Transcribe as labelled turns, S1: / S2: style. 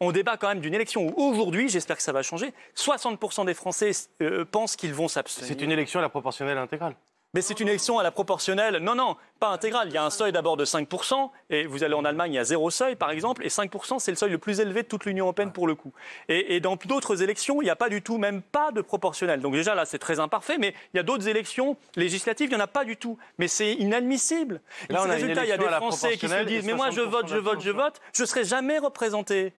S1: on débat quand même d'une élection où aujourd'hui, j'espère que ça va changer, 60% des Français euh, pensent qu'ils vont s'abstenir. C'est une élection à la proportionnelle intégrale. Mais c'est une élection à la proportionnelle, non, non, pas intégrale. Il y a un seuil d'abord de 5%, et vous allez en Allemagne, il y a zéro seuil par exemple, et 5% c'est le seuil le plus élevé de toute l'Union européenne pour le coup. Et, dans d'autres élections, il n'y a pas du tout, même pas de proportionnelle. Donc déjà là, c'est très imparfait, mais il y a d'autres élections législatives, il n'y en a pas du tout. Mais c'est inadmissible. Là, on a résultat, il y a des Français qui se disent Mais moi je vote, je vote, je vote, je ne serai jamais représenté.